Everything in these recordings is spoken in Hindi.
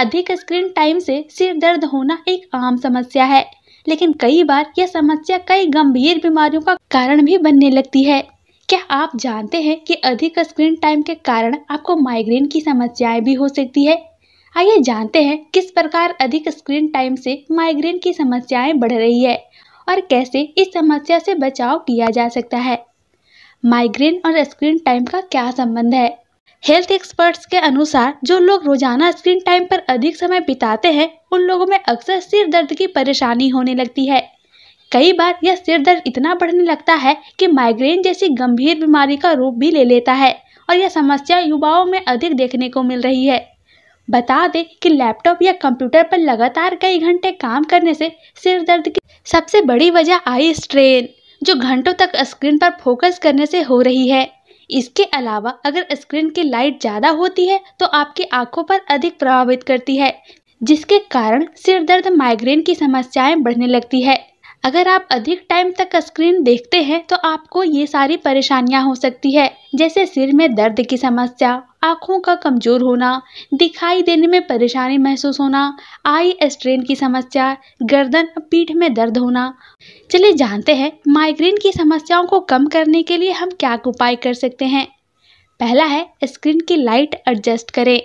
अधिक स्क्रीन टाइम से सिर दर्द होना एक आम समस्या है लेकिन कई बार यह समस्या कई गंभीर बीमारियों का कारण भी बनने लगती है क्या आप जानते हैं कि अधिक स्क्रीन टाइम के कारण आपको माइग्रेन की समस्याएं भी हो सकती है आइए जानते हैं किस प्रकार अधिक स्क्रीन टाइम से माइग्रेन की समस्याएं बढ़ रही है और कैसे इस समस्या से बचाव किया जा सकता है माइग्रेन और स्क्रीन टाइम का क्या संबंध है हेल्थ एक्सपर्ट्स के अनुसार जो लोग रोजाना स्क्रीन टाइम पर अधिक समय बिताते हैं उन लोगों में अक्सर सिर दर्द की परेशानी होने लगती है कई बार यह सिर दर्द इतना बढ़ने लगता है कि माइग्रेन जैसी गंभीर बीमारी का रूप भी ले लेता है और यह समस्या युवाओं में अधिक देखने को मिल रही है बता दें कि लैपटॉप या कंप्यूटर पर लगातार कई घंटे काम करने से सिर दर्द की सबसे बड़ी वजह आई स्ट्रेन जो घंटों तक स्क्रीन पर फोकस करने से हो रही है इसके अलावा अगर स्क्रीन की लाइट ज़्यादा होती है तो आपकी आंखों पर अधिक प्रभावित करती है जिसके कारण सिर दर्द माइग्रेन की समस्याएं बढ़ने लगती है अगर आप अधिक टाइम तक स्क्रीन देखते हैं तो आपको ये सारी परेशानियां हो सकती है जैसे सिर में दर्द की समस्या आँखों का कमजोर होना दिखाई देने में परेशानी महसूस होना आई स्ट्रेन की समस्या गर्दन पीठ में दर्द होना चलिए जानते हैं माइग्रेन की समस्याओं को कम करने के लिए हम क्या उपाय कर सकते हैं पहला है स्क्रीन की लाइट एडजस्ट करें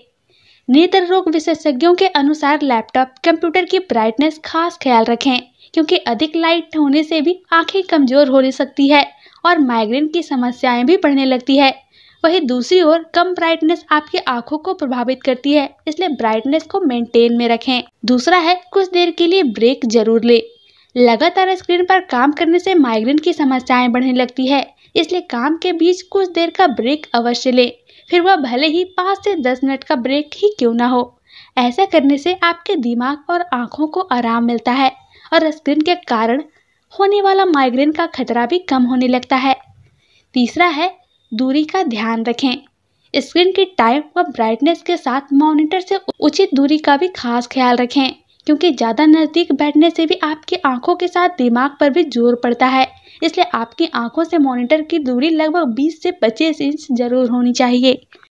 नेत्र रोग विशेषज्ञों के अनुसार लैपटॉप कंप्यूटर की ब्राइटनेस खास ख्याल रखें क्योंकि अधिक लाइट होने से भी आँखें कमज़ोर होने सकती है और माइग्रेन की समस्याएं भी बढ़ने लगती है वहीं दूसरी ओर कम ब्राइटनेस आपकी आंखों को प्रभावित करती है इसलिए ब्राइटनेस को मेंटेन में रखें दूसरा है कुछ देर के लिए ब्रेक जरूर ले लगातार स्क्रीन पर काम करने से माइग्रेन की समस्याएं बढ़ने लगती है इसलिए काम के बीच कुछ देर का ब्रेक अवश्य ले फिर वह भले ही पाँच से दस मिनट का ब्रेक ही क्यों ना हो ऐसा करने से आपके दिमाग और आंखों को आराम मिलता है और स्क्रीन के कारण होने वाला माइग्रेन का खतरा भी कम होने लगता है तीसरा है दूरी का ध्यान रखें स्क्रीन की टाइम व ब्राइटनेस के साथ मॉनिटर से उचित दूरी का भी खास ख्याल रखें क्योंकि ज़्यादा नज़दीक बैठने से भी आपकी आंखों के साथ दिमाग पर भी जोर पड़ता है इसलिए आपकी आंखों से मॉनिटर की दूरी लगभग 20 से 25 इंच जरूर होनी चाहिए